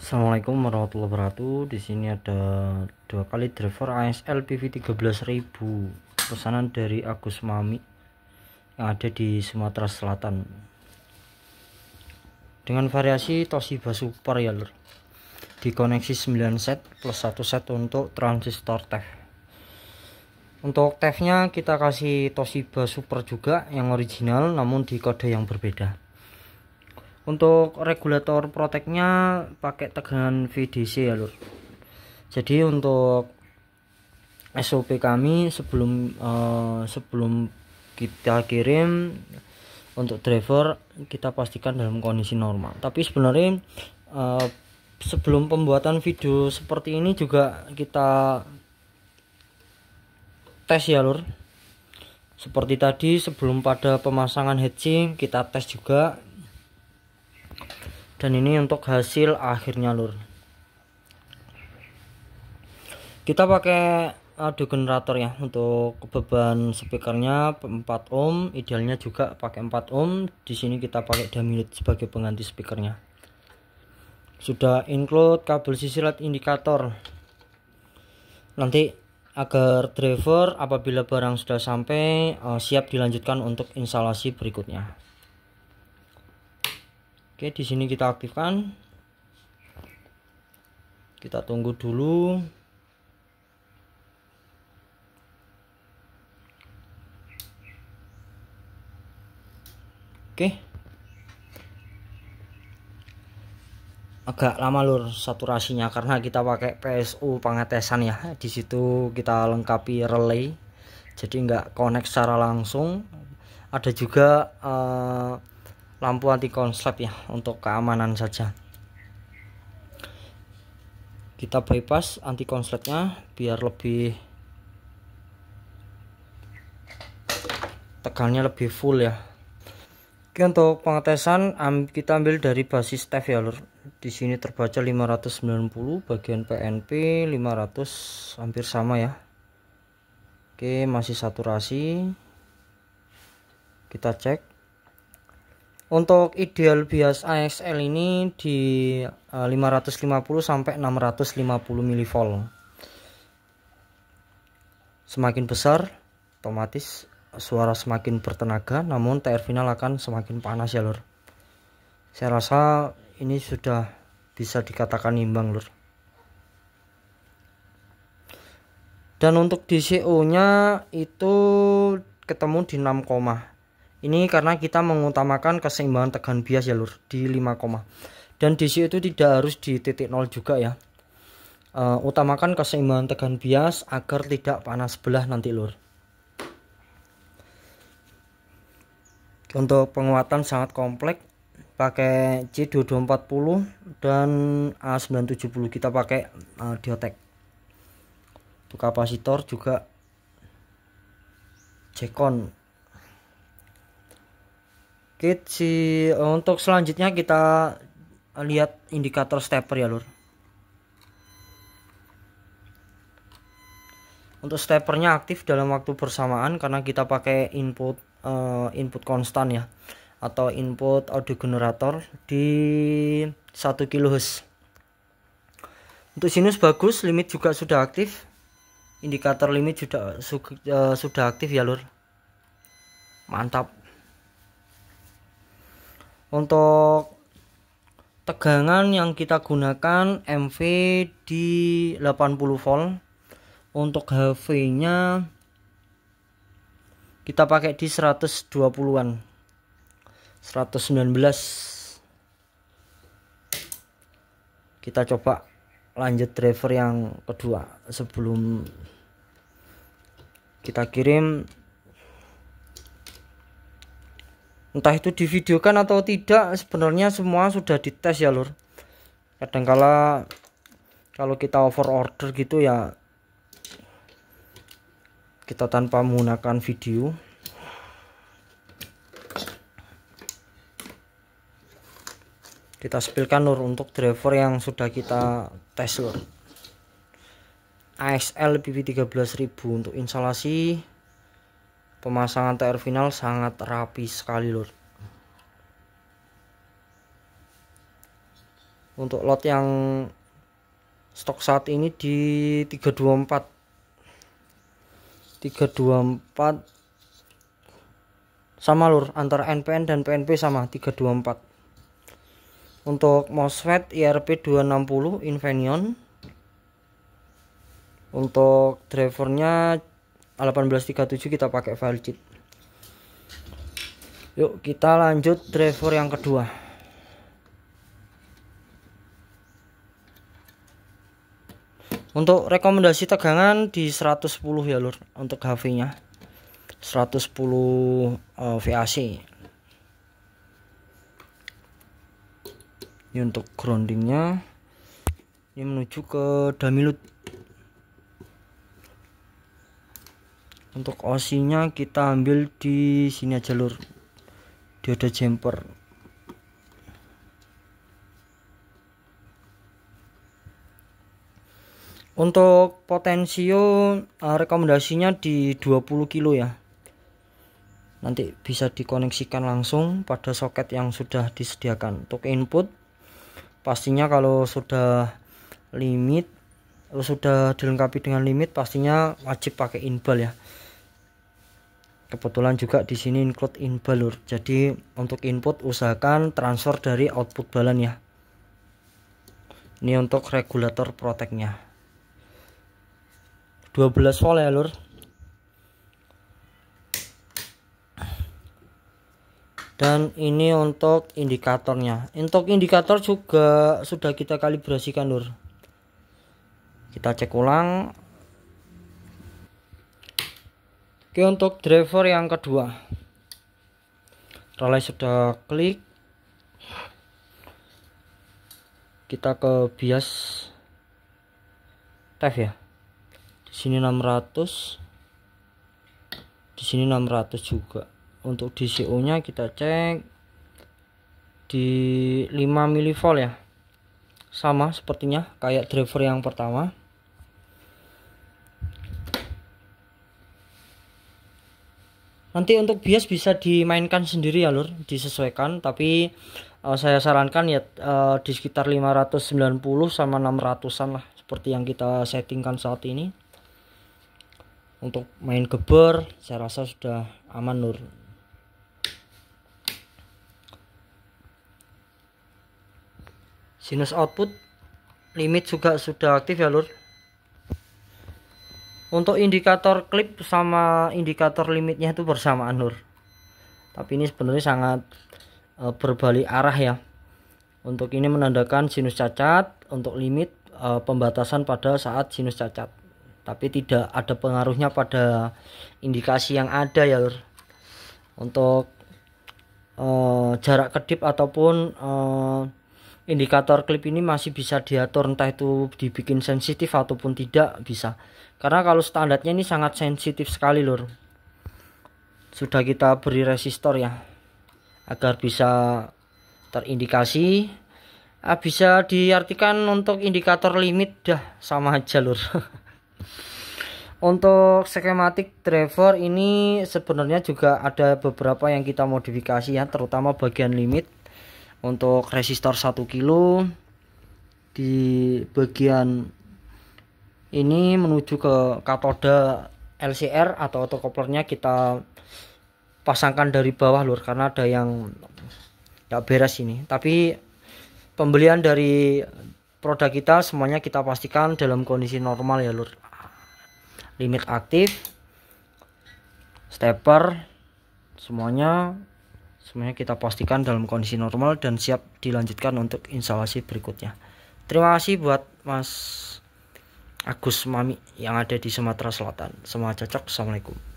Assalamualaikum warahmatullahi wabarakatuh. Di sini ada dua kali driver ASL PV 13000 pesanan dari Agus Mami yang ada di Sumatera Selatan. Dengan variasi Toshiba Super ya lor. Dikoneksi 9 set plus 1 set untuk transistor TEF. Untuk tef kita kasih Toshiba Super juga yang original namun di kode yang berbeda untuk regulator proteknya pakai tegangan VDC ya lur jadi untuk SOP kami sebelum uh, sebelum kita kirim untuk driver kita pastikan dalam kondisi normal tapi sebenarnya uh, sebelum pembuatan video seperti ini juga kita tes ya lur seperti tadi sebelum pada pemasangan heatsink kita tes juga dan ini untuk hasil akhirnya lur kita pakai adu generator ya untuk beban speakernya 4 ohm idealnya juga pakai 4 ohm di sini kita pakai damilit sebagai pengganti speakernya sudah include kabel sisi led indikator nanti agar driver apabila barang sudah sampai eh, siap dilanjutkan untuk instalasi berikutnya Oke, di sini kita aktifkan. Kita tunggu dulu. Oke. Agak lama lur saturasinya karena kita pakai PSU pengetesan ya. Di situ kita lengkapi relay. Jadi nggak connect secara langsung. Ada juga uh, lampu anti konsep ya untuk keamanan saja kita bypass anti konsletnya biar lebih tegangnya lebih full ya Oke untuk pengetesan kita ambil dari basis TEF ya lor di sini terbaca 590 bagian PNP 500 hampir sama ya Oke masih saturasi kita cek untuk ideal bias ASL ini di 550 eh, sampai 650 milivolt. Semakin besar, otomatis suara semakin bertenaga, namun TR final akan semakin panas ya lor. Saya rasa ini sudah bisa dikatakan imbang lor. Dan untuk DCO nya itu ketemu di 6, ini karena kita mengutamakan keseimbangan tegangan bias ya lur di 5, dan DC itu tidak harus di titik 0 juga ya. Uh, utamakan keseimbangan tegangan bias agar tidak panas sebelah nanti lur. Untuk penguatan sangat kompleks pakai c 240 dan A970 kita pakai uh, Diotek. Untuk kapasitor juga Jekon sih untuk selanjutnya kita lihat indikator stepper ya lur untuk steppernya aktif dalam waktu bersamaan karena kita pakai input uh, input konstan ya atau input audio generator di 1 kilohertz untuk sinus bagus limit juga sudah aktif indikator limit sudah eh, sudah aktif ya lur mantap untuk tegangan yang kita gunakan MV di 80 volt untuk HV nya kita pakai di 120an 119 kita coba lanjut driver yang kedua sebelum kita kirim entah itu di video kan atau tidak sebenarnya semua sudah dites ya lur kadangkala kalau kita over order gitu ya kita tanpa menggunakan video kita spilkan lur untuk driver yang sudah kita tes lur ASL PP13000 untuk instalasi pemasangan TR final sangat rapi sekali lur untuk lot yang stok saat ini di 324 324 sama lur antara NPN dan PNP sama 324 untuk MOSFET IRP 260 Infineon untuk drivernya 1837 kita pakai file cheat yuk kita lanjut driver yang kedua untuk rekomendasi tegangan di 110 ya lur untuk HV nya 110 uh, eh, VAC ini untuk groundingnya ini menuju ke Damilut untuk osinya kita ambil di sini aja lur dioda jumper untuk potensio eh, rekomendasinya di 20 kilo ya nanti bisa dikoneksikan langsung pada soket yang sudah disediakan untuk input pastinya kalau sudah limit kalau sudah dilengkapi dengan limit pastinya wajib pakai inbal ya kebetulan juga di sini include inbal lur jadi untuk input usahakan transfer dari output balan ya ini untuk regulator proteknya 12 volt ya lur dan ini untuk indikatornya untuk indikator juga sudah kita kalibrasikan lur kita cek ulang oke untuk driver yang kedua relay sudah klik kita ke bias tef ya di sini 600 di sini 600 juga untuk DCO nya kita cek di 5 volt ya sama sepertinya kayak driver yang pertama Nanti untuk bias bisa dimainkan sendiri ya lur, disesuaikan tapi uh, saya sarankan ya uh, di sekitar 590 sama 600-an lah seperti yang kita settingkan saat ini. Untuk main geber saya rasa sudah aman lur. Sinus output limit juga sudah aktif ya lur untuk indikator klip sama indikator limitnya itu bersamaan Nur tapi ini sebenarnya sangat e, berbalik arah ya untuk ini menandakan sinus cacat untuk limit e, pembatasan pada saat sinus cacat tapi tidak ada pengaruhnya pada indikasi yang ada ya Nur untuk e, jarak kedip ataupun e, indikator klip ini masih bisa diatur entah itu dibikin sensitif ataupun tidak bisa karena kalau standarnya ini sangat sensitif sekali lur. sudah kita beri resistor ya agar bisa terindikasi ah, bisa diartikan untuk indikator limit dah sama aja lur untuk skematik driver ini sebenarnya juga ada beberapa yang kita modifikasi ya terutama bagian limit untuk resistor 1 kilo di bagian ini menuju ke katoda LCR atau autocouplernya kita pasangkan dari bawah lur karena ada yang tidak beres ini tapi pembelian dari produk kita semuanya kita pastikan dalam kondisi normal ya lur limit aktif stepper semuanya semuanya kita pastikan dalam kondisi normal dan siap dilanjutkan untuk instalasi berikutnya terima kasih buat mas Agus Mami yang ada di Sumatera Selatan semua cocok Assalamualaikum